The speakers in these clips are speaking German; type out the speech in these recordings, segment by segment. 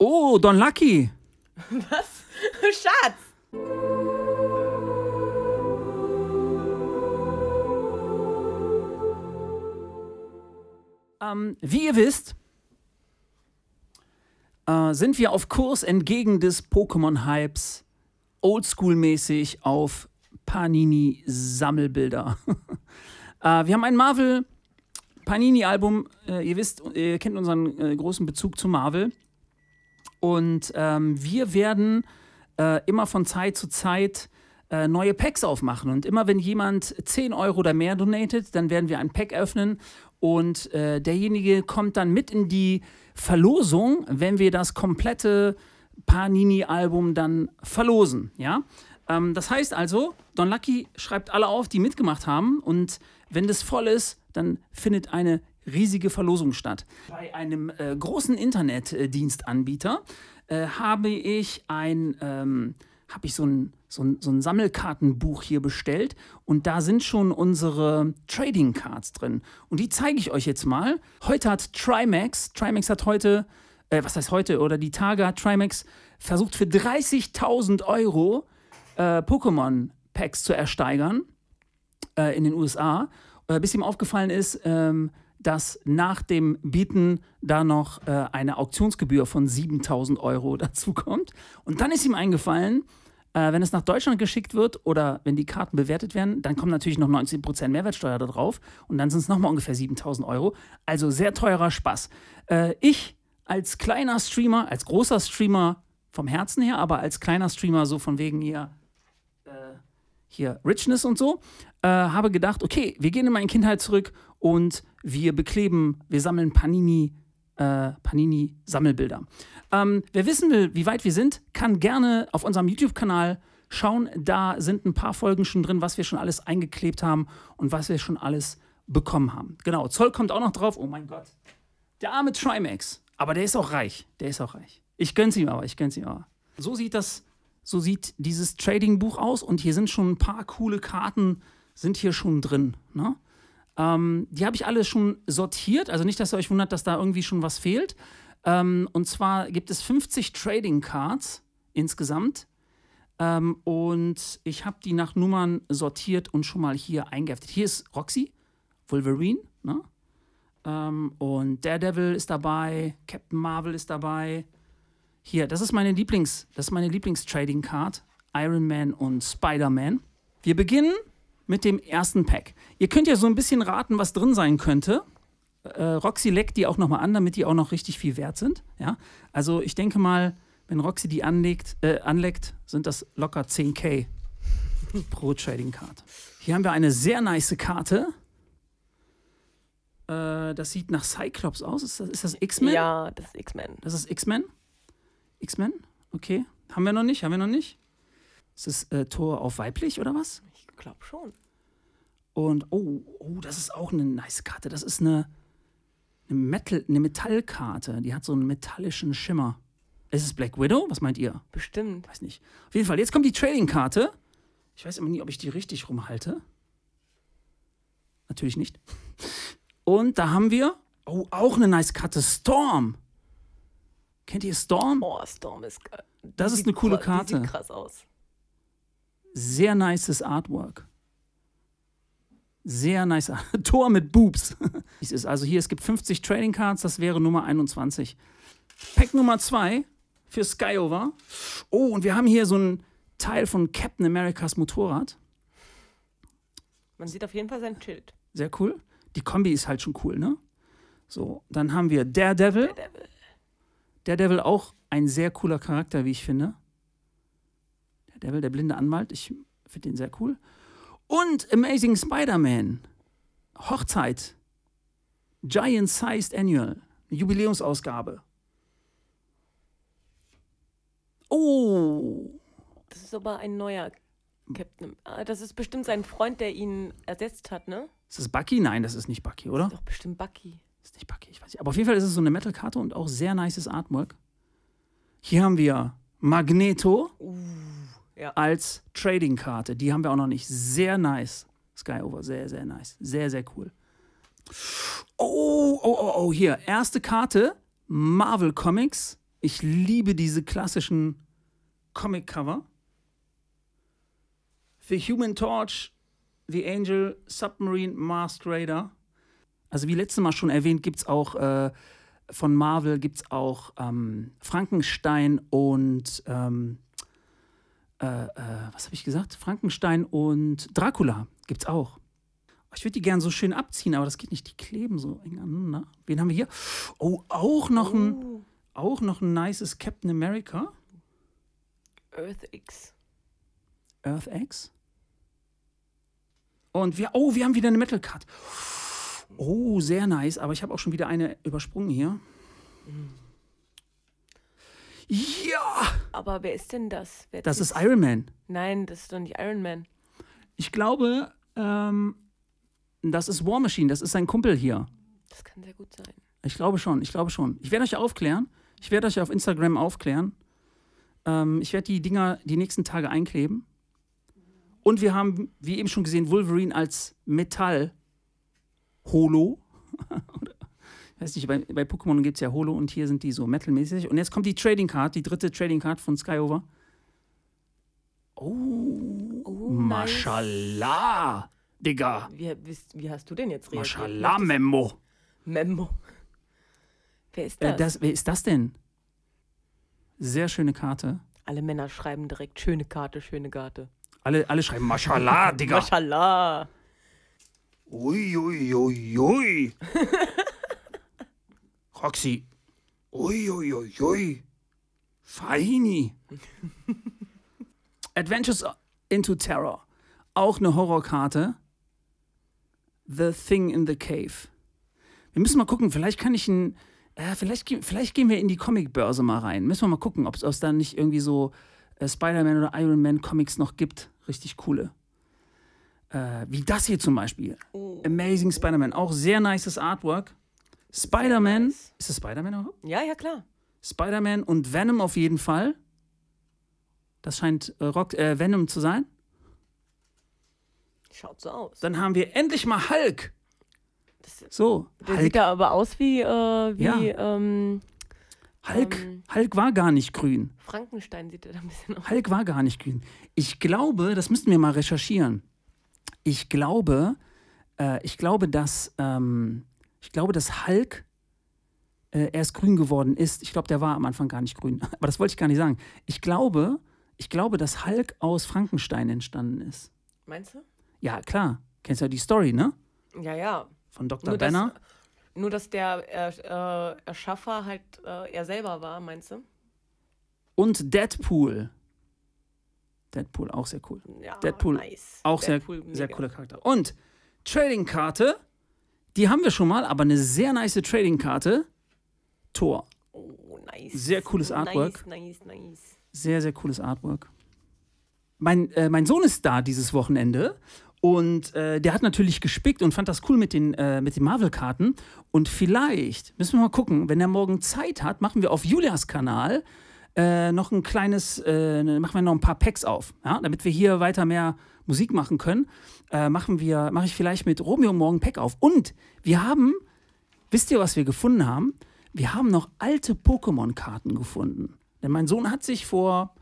Oh, Don Lucky. Was? Schatz! Ähm, wie ihr wisst, äh, sind wir auf Kurs entgegen des Pokémon-Hypes oldschool-mäßig auf Panini-Sammelbilder. äh, wir haben ein Marvel Panini-Album. Äh, ihr wisst, ihr kennt unseren äh, großen Bezug zu Marvel. Und ähm, wir werden äh, immer von Zeit zu Zeit äh, neue Packs aufmachen. Und immer wenn jemand 10 Euro oder mehr donatet, dann werden wir ein Pack öffnen und äh, derjenige kommt dann mit in die Verlosung, wenn wir das komplette Panini-Album dann verlosen. Ja? Ähm, das heißt also, Don Lucky schreibt alle auf, die mitgemacht haben. Und wenn das voll ist, dann findet eine riesige Verlosung statt. Bei einem äh, großen Internetdienstanbieter äh, habe ich ein, ähm, habe ich so ein, so, ein, so ein Sammelkartenbuch hier bestellt und da sind schon unsere Trading Cards drin. Und die zeige ich euch jetzt mal. Heute hat Trimax, Trimax hat heute, äh, was heißt heute, oder die Tage hat Trimax versucht für 30.000 Euro äh, Pokémon-Packs zu ersteigern äh, in den USA äh, bis ihm aufgefallen ist, ähm, dass nach dem Bieten da noch äh, eine Auktionsgebühr von 7000 Euro dazukommt. Und dann ist ihm eingefallen, äh, wenn es nach Deutschland geschickt wird oder wenn die Karten bewertet werden, dann kommen natürlich noch 19% Mehrwertsteuer darauf und dann sind es nochmal ungefähr 7000 Euro. Also sehr teurer Spaß. Äh, ich als kleiner Streamer, als großer Streamer vom Herzen her, aber als kleiner Streamer so von wegen hier hier Richness und so, äh, habe gedacht, okay, wir gehen in meine Kindheit zurück und wir bekleben, wir sammeln Panini, äh, Panini Sammelbilder. Ähm, wer wissen will, wie weit wir sind, kann gerne auf unserem YouTube-Kanal schauen. Da sind ein paar Folgen schon drin, was wir schon alles eingeklebt haben und was wir schon alles bekommen haben. Genau, Zoll kommt auch noch drauf. Oh mein Gott. Der arme Trimax. Aber der ist auch reich. Der ist auch reich. Ich gönn's ihm aber, ich gönn's ihm aber. So sieht das so sieht dieses Trading-Buch aus und hier sind schon ein paar coole Karten, sind hier schon drin. Ne? Ähm, die habe ich alle schon sortiert, also nicht, dass ihr euch wundert, dass da irgendwie schon was fehlt. Ähm, und zwar gibt es 50 Trading-Cards insgesamt. Ähm, und ich habe die nach Nummern sortiert und schon mal hier eingeheftet. Hier ist Roxy, Wolverine, ne? Ähm, und Daredevil ist dabei, Captain Marvel ist dabei, hier, das ist meine Lieblings, das ist meine Lieblingstrading Card, Iron Man und Spider-Man. Wir beginnen mit dem ersten Pack. Ihr könnt ja so ein bisschen raten, was drin sein könnte. Äh, Roxy leckt die auch nochmal an, damit die auch noch richtig viel wert sind. Ja? Also ich denke mal, wenn Roxy die anlegt, äh, anleckt, sind das locker 10k pro Trading Card. Hier haben wir eine sehr nice Karte. Äh, das sieht nach Cyclops aus. Ist das, X-Men? Ja, das ist X-Men. Das ist X-Men? X-Men? Okay. Haben wir noch nicht? Haben wir noch nicht? Ist das äh, Tor auf weiblich oder was? Ich glaube schon. Und oh, oh, das ist auch eine nice Karte. Das ist eine, eine, Metal, eine Metallkarte. Die hat so einen metallischen Schimmer. Ist es Black Widow? Was meint ihr? Bestimmt. Weiß nicht. Auf jeden Fall, jetzt kommt die Trading-Karte. Ich weiß immer nie, ob ich die richtig rumhalte. Natürlich nicht. Und da haben wir, oh, auch eine nice Karte, Storm. Kennt ihr Storm? Oh, Storm ist geil. Das die ist eine coole Karte. Die sieht krass aus. Sehr nices Artwork. Sehr nice. Tor mit Boobs. also hier, es gibt 50 Trading Cards, das wäre Nummer 21. Pack Nummer 2 für Skyover. Oh, und wir haben hier so einen Teil von Captain Americas Motorrad. Man sieht auf jeden Fall sein Schild. Sehr cool. Die Kombi ist halt schon cool, ne? So, dann haben wir Daredevil. Daredevil. Der Daredevil auch ein sehr cooler Charakter, wie ich finde. Der Devil, der Blinde Anwalt, ich finde den sehr cool. Und Amazing Spider-Man, Hochzeit, Giant Sized Annual, Jubiläumsausgabe. Oh! Das ist aber ein neuer Captain. Ah, das ist bestimmt sein Freund, der ihn ersetzt hat, ne? Ist das Bucky? Nein, das ist nicht Bucky, oder? Das ist doch bestimmt Bucky. Ist nicht Bucky, ich weiß nicht. Aber auf jeden Fall ist es so eine Metal-Karte und auch sehr nices Artwork. Hier haben wir Magneto uh, ja. als Trading-Karte. Die haben wir auch noch nicht. Sehr nice. Skyover, sehr, sehr nice. Sehr, sehr cool. Oh, oh, oh, oh, hier. Erste Karte: Marvel Comics. Ich liebe diese klassischen Comic-Cover. The Human Torch, The Angel, Submarine, Mask Raider. Also wie letztes Mal schon erwähnt, gibt es auch äh, von Marvel gibt auch ähm, Frankenstein und ähm, äh, äh, was habe ich gesagt? Frankenstein und Dracula gibt es auch. Oh, ich würde die gerne so schön abziehen, aber das geht nicht. Die kleben so eng aneinander. Ne? Wen haben wir hier? Oh, auch noch oh. ein auch noch ein nices Captain America. Earth X. Earth X. Und wir, oh, wir haben wieder eine Metal Card. Puh. Oh, sehr nice. Aber ich habe auch schon wieder eine übersprungen hier. Mhm. Ja! Aber wer ist denn das? Wer das ist Iron Man. Nein, das ist doch nicht Iron Man. Ich glaube, ähm, das ist War Machine. Das ist sein Kumpel hier. Das kann sehr gut sein. Ich glaube schon, ich glaube schon. Ich werde euch aufklären. Ich werde euch auf Instagram aufklären. Ähm, ich werde die Dinger die nächsten Tage einkleben. Und wir haben, wie eben schon gesehen, Wolverine als Metall Holo. ich weiß nicht, bei, bei Pokémon gibt es ja Holo und hier sind die so metalmäßig. Und jetzt kommt die Trading Card, die dritte Trading Card von Skyover. Oh, oh Mashallah, nice. Digga. Wie, wie, wie, hast du denn jetzt reagiert? Mashallah, Memo. Memo. Wer ist äh, das? Äh, das? Wer ist das denn? Sehr schöne Karte. Alle Männer schreiben direkt schöne Karte, schöne Karte. Alle, alle schreiben Mashallah, Digga. Mashallah. Uiuiuiui. Ui, ui. Roxy. Uiuiuiui. Ui, ui. Feini. Adventures into Terror. Auch eine Horrorkarte. The Thing in the Cave. Wir müssen mal gucken, vielleicht kann ich ein. Äh, vielleicht, vielleicht gehen wir in die Comicbörse mal rein. Müssen wir mal gucken, ob es da nicht irgendwie so äh, Spider-Man oder Iron Man Comics noch gibt. Richtig coole. Äh, wie das hier zum Beispiel. Oh. Amazing Spider-Man. Auch sehr nices Artwork. Spider-Man. Nice. Ist das Spider-Man überhaupt? Ja, ja, klar. Spider-Man und Venom auf jeden Fall. Das scheint äh, Rock, äh, Venom zu sein. Schaut so aus. Dann haben wir endlich mal Hulk. Das, so. Der Hulk. sieht da aber aus wie. Äh, wie ja. ähm, Hulk, ähm, Hulk war gar nicht grün. Frankenstein sieht er da ein bisschen aus. Hulk war gar nicht grün. Ich glaube, das müssten wir mal recherchieren ich glaube, äh, ich glaube, dass ähm, ich glaube, dass Hulk äh, erst grün geworden ist. Ich glaube, der war am Anfang gar nicht grün. Aber das wollte ich gar nicht sagen. Ich glaube, ich glaube, dass Hulk aus Frankenstein entstanden ist. Meinst du? Ja, klar. Kennst du ja die Story, ne? Ja, ja. Von Dr. Nur Banner. Dass, nur, dass der äh, äh Erschaffer halt äh, er selber war, meinst du? Und Deadpool. Deadpool auch sehr cool. Ja, Deadpool nice. auch Deadpool, sehr, sehr cooler Charakter. Und Trading-Karte, die haben wir schon mal, aber eine sehr nice Trading-Karte. Thor. Oh, nice. Sehr cooles Artwork. Nice, nice, nice. Sehr, sehr cooles Artwork. Mein, äh, mein Sohn ist da dieses Wochenende und äh, der hat natürlich gespickt und fand das cool mit den, äh, mit den Marvel-Karten. Und vielleicht, müssen wir mal gucken, wenn er morgen Zeit hat, machen wir auf Julias Kanal äh, noch ein kleines, äh, ne, machen wir noch ein paar Packs auf, ja? damit wir hier weiter mehr Musik machen können. Äh, machen wir, mache ich vielleicht mit Romeo morgen Pack auf. Und wir haben, wisst ihr, was wir gefunden haben? Wir haben noch alte Pokémon-Karten gefunden. Denn mein Sohn hat sich vor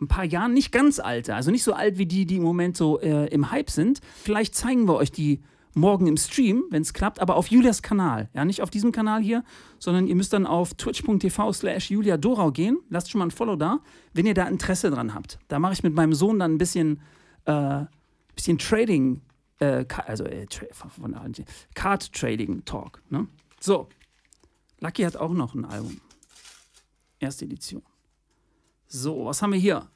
ein paar Jahren nicht ganz alte, also nicht so alt wie die, die im Moment so äh, im Hype sind. Vielleicht zeigen wir euch die morgen im Stream, wenn es klappt, aber auf Julias Kanal. Ja, nicht auf diesem Kanal hier, sondern ihr müsst dann auf twitch.tv slash Julia Dorau gehen. Lasst schon mal ein Follow da, wenn ihr da Interesse dran habt. Da mache ich mit meinem Sohn dann ein bisschen, äh, bisschen Trading, äh, also äh, Card Trading Talk. Ne? So, Lucky hat auch noch ein Album. Erste Edition. So, was haben wir hier?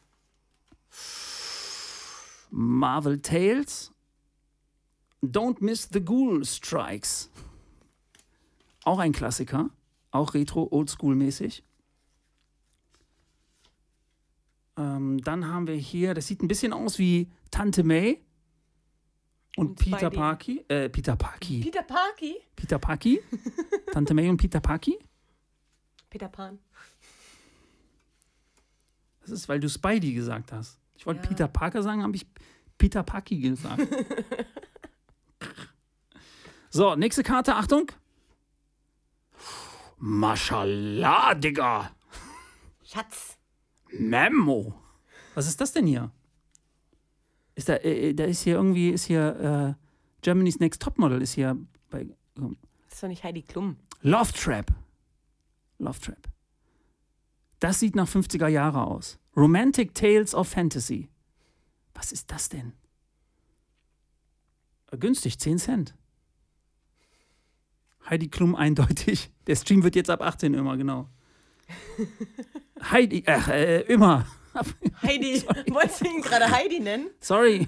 Marvel Tales Don't Miss the Ghoul Strikes. Auch ein Klassiker, auch retro, oldschool-mäßig. Ähm, dann haben wir hier, das sieht ein bisschen aus wie Tante May und, und Peter Parky. Äh, Peter Parky. Peter Parky? Peter Parky. Tante May und Peter Parky. Peter Pan. Das ist, weil du Spidey gesagt hast. Ich wollte ja. Peter Parker sagen, habe ich Peter Parky gesagt. So, nächste Karte, Achtung. Maschallah, Digga. Schatz. Memo. Was ist das denn hier? Ist da, äh, äh, da ist hier irgendwie, ist hier äh, Germany's Next Topmodel ist hier bei. Ähm, das ist doch nicht Heidi Klum. Love Trap. Love Trap. Das sieht nach 50er Jahre aus. Romantic Tales of Fantasy. Was ist das denn? Günstig, 10 Cent. Heidi Klum eindeutig. Der Stream wird jetzt ab 18 immer, genau. Heidi, ach, äh, immer. Heidi, Sorry. wolltest du ihn gerade Heidi nennen? Sorry.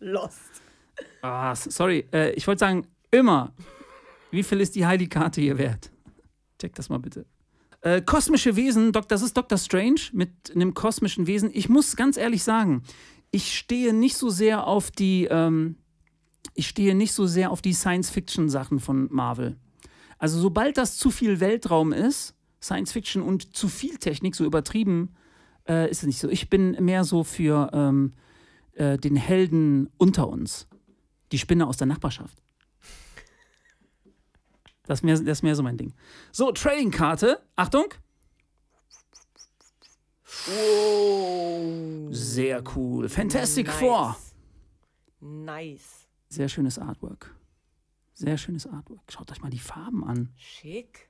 Lost. Ah, sorry, äh, ich wollte sagen, immer. Wie viel ist die Heidi-Karte hier wert? Check das mal bitte. Äh, kosmische Wesen, Dok das ist Dr. Strange mit einem kosmischen Wesen. Ich muss ganz ehrlich sagen, ich stehe nicht so sehr auf die, ähm, ich stehe nicht so sehr auf die Science-Fiction-Sachen von Marvel. Also sobald das zu viel Weltraum ist, Science-Fiction und zu viel Technik, so übertrieben, äh, ist es nicht so. Ich bin mehr so für ähm, äh, den Helden unter uns. Die Spinne aus der Nachbarschaft. Das ist mehr, das ist mehr so mein Ding. So, Trading-Karte. Achtung. Wow. Sehr cool. Fantastic nice. Four. Nice. Sehr schönes Artwork. Sehr schönes Artwork. Schaut euch mal die Farben an. Schick.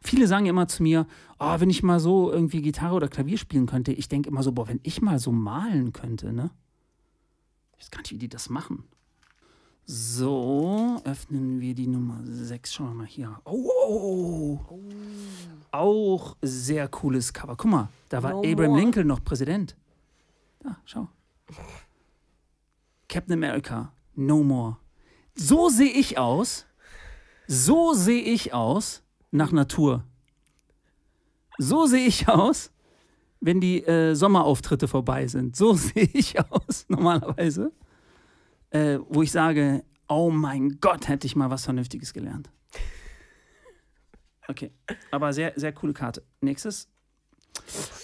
Viele sagen immer zu mir, oh, wenn ich mal so irgendwie Gitarre oder Klavier spielen könnte. Ich denke immer so, boah, wenn ich mal so malen könnte, ne? Ich weiß gar nicht, wie die das machen. So, öffnen wir die Nummer 6. Schauen wir mal hier. Oh, oh, oh. oh. Auch sehr cooles Cover. Guck mal, da war no Abraham more. Lincoln noch Präsident. Ja, schau. Captain America, no more. So sehe ich aus. So sehe ich aus nach Natur. So sehe ich aus, wenn die äh, Sommerauftritte vorbei sind. So sehe ich aus normalerweise. Äh, wo ich sage, oh mein Gott, hätte ich mal was Vernünftiges gelernt. Okay, aber sehr, sehr coole Karte. Nächstes.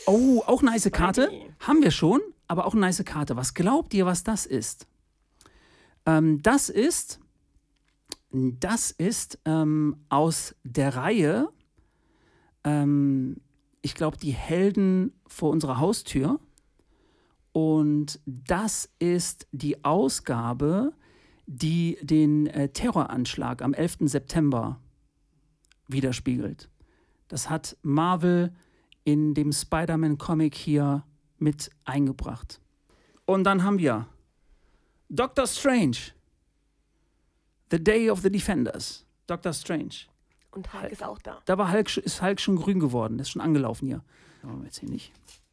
Oh, auch nice Karte. Haben wir schon aber auch eine nice Karte. Was glaubt ihr, was das ist? Ähm, das ist, das ist ähm, aus der Reihe, ähm, ich glaube, die Helden vor unserer Haustür. Und das ist die Ausgabe, die den äh, Terroranschlag am 11. September widerspiegelt. Das hat Marvel in dem Spider-Man-Comic hier mit eingebracht. Und dann haben wir Doctor Strange, The Day of the Defenders, Doctor Strange. Und Hulk, Hulk ist auch da. Da war Hulk, ist Hulk schon grün geworden, ist schon angelaufen hier. Aber jetzt hier nicht.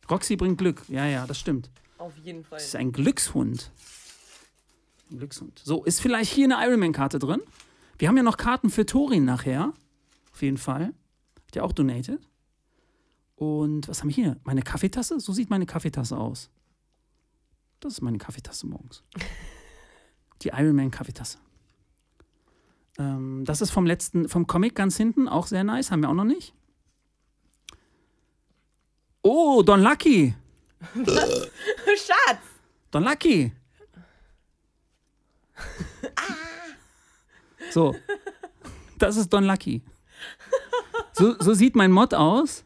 Roxy bringt Glück, ja, ja, das stimmt. Auf jeden Fall. Das ist ein Glückshund. Ein Glückshund. So, ist vielleicht hier eine Iron Man-Karte drin? Wir haben ja noch Karten für Thorin nachher. Auf jeden Fall. Hat ja auch donated. Und was haben wir hier? Meine Kaffeetasse? So sieht meine Kaffeetasse aus. Das ist meine Kaffeetasse morgens. Die Ironman Kaffeetasse. Ähm, das ist vom letzten, vom Comic ganz hinten, auch sehr nice, haben wir auch noch nicht. Oh, Don Lucky! Was? Schatz! Don Lucky! So, das ist Don Lucky. So, so sieht mein Mod aus.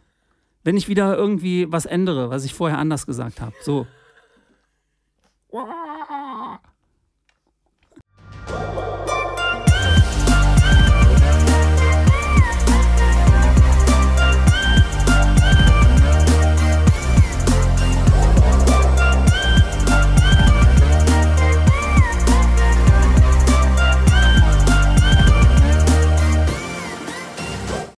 Wenn ich wieder irgendwie was ändere, was ich vorher anders gesagt habe. So.